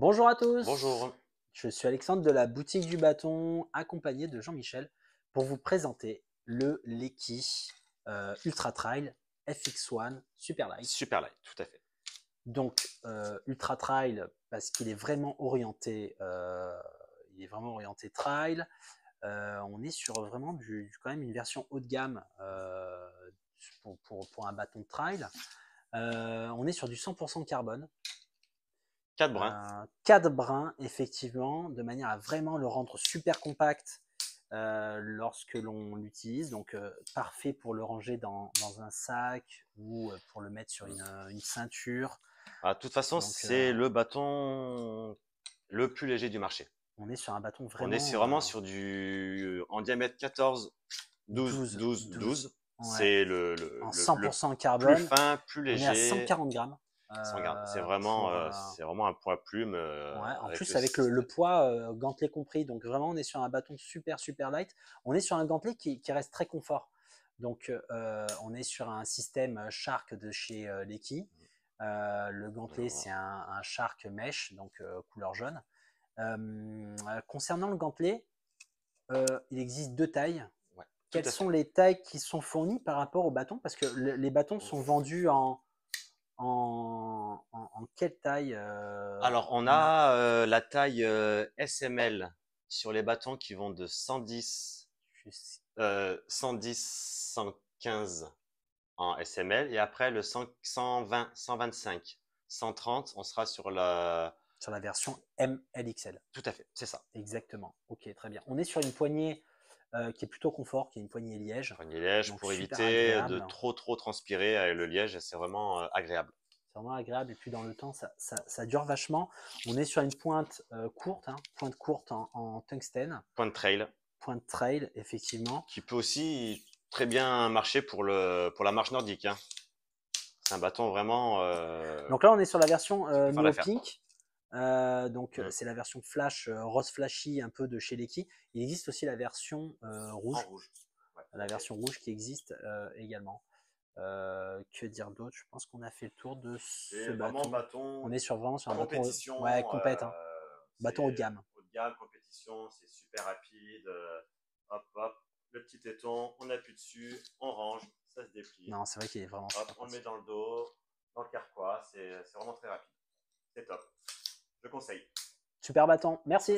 Bonjour à tous. Bonjour. Je suis Alexandre de la boutique du bâton, accompagné de Jean-Michel, pour vous présenter le Leki euh, Ultra Trail FX1 Super Light, tout à fait. Donc euh, Ultra Trail parce qu'il est vraiment orienté, euh, il est vraiment orienté trail. on est sur vraiment quand même une version haut de gamme pour, un bâton de trail. on est sur du 100% carbone, Quatre brins. Euh, quatre brins, effectivement, de manière à vraiment le rendre super compact euh, lorsque l'on l'utilise. Donc, euh, parfait pour le ranger dans, un sac ou pour le mettre sur une, ceinture. Ah, de toute façon, c'est le bâton le plus léger du marché. On est sur un bâton vraiment. On est sur, vraiment sur du. en diamètre 14, 12, 12, 12. C'est le, En 100% carbone. Plus fin, plus léger. 140 grammes. Euh, c'est vraiment, euh, c'est vraiment un poids plume. Euh, en plus, avec le, poids gantelet compris. Donc, vraiment, on est sur un bâton super, super light. On est sur un gantelet qui, qui reste très confort. Donc, on est sur un système Shark de chez Leki. Mmh. le gantelet, c'est un, Shark mesh, donc couleur jaune. concernant le gantelet, il existe deux tailles. Quelles sont les tailles qui sont fournies par rapport au bâton Parce que les bâtons mmh. sont vendus en en, quelle taille euh, Alors, on a euh, la taille euh, SML sur les bâtons qui vont de 110, 110, 115 en SML et après le 120, 125, 130, on sera sur la sur la version MLXL. Tout à fait, c'est ça. Exactement. Ok, très bien. On est sur une poignée euh, qui est plutôt confort, qui est une poignée liège. Poignée liège pour éviter de trop trop transpirer. Euh, le liège, c'est vraiment euh, agréable. C'est vraiment agréable et puis dans le temps, ça, ça, dure vachement. On est sur une pointe courte, hein. pointe courte en, en, tungstène. Pointe trail. Pointe trail, effectivement. Qui peut aussi très bien marcher pour, le, pour la marche nordique. Hein. C'est un bâton vraiment. Donc là, on est sur la version euh, pink. Euh, donc c'est la version flash euh, rose flashy un peu de chez Leki. Il existe aussi la version euh, rouge, la version rouge qui existe également. que dire d'autre Je pense qu'on a fait le tour de ce bâton. On est sur vraiment sur un bâton hein. bâton haut de gamme. Haut de gamme, compétition, c'est super rapide. hop hop, le petit téton, on appuie dessus, on range, ça se déplie. Non, c'est vrai qu'il est vraiment. on le met dans le dos, dans le carquois, c'est vraiment très rapide conseil. Super battant, merci.